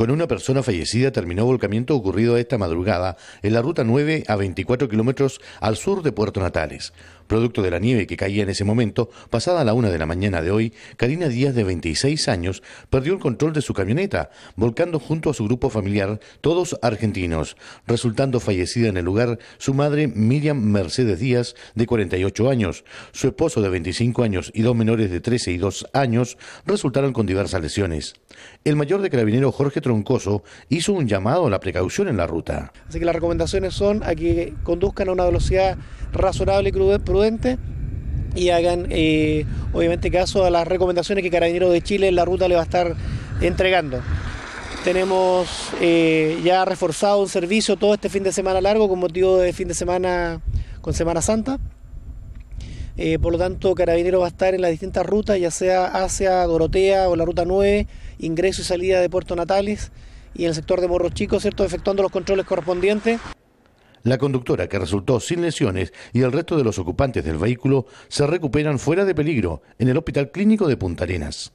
con una persona fallecida terminó volcamiento ocurrido esta madrugada en la ruta 9 a 24 kilómetros al sur de Puerto Natales. Producto de la nieve que caía en ese momento, pasada la una de la mañana de hoy, Karina Díaz, de 26 años, perdió el control de su camioneta, volcando junto a su grupo familiar, todos argentinos, resultando fallecida en el lugar su madre Miriam Mercedes Díaz, de 48 años, su esposo de 25 años y dos menores de 13 y 2 años, resultaron con diversas lesiones. El mayor de carabinero Jorge Troncoso hizo un llamado a la precaución en la ruta. Así que las recomendaciones son a que conduzcan a una velocidad razonable y y hagan eh, obviamente caso a las recomendaciones que Carabineros de Chile en la ruta le va a estar entregando. Tenemos eh, ya reforzado un servicio todo este fin de semana largo con motivo de fin de semana con Semana Santa. Eh, por lo tanto, Carabineros va a estar en las distintas rutas, ya sea hacia Dorotea o la ruta 9, ingreso y salida de Puerto Natales y en el sector de Morro Chico, ¿cierto? efectuando los controles correspondientes. La conductora, que resultó sin lesiones, y el resto de los ocupantes del vehículo se recuperan fuera de peligro en el Hospital Clínico de Punta Arenas.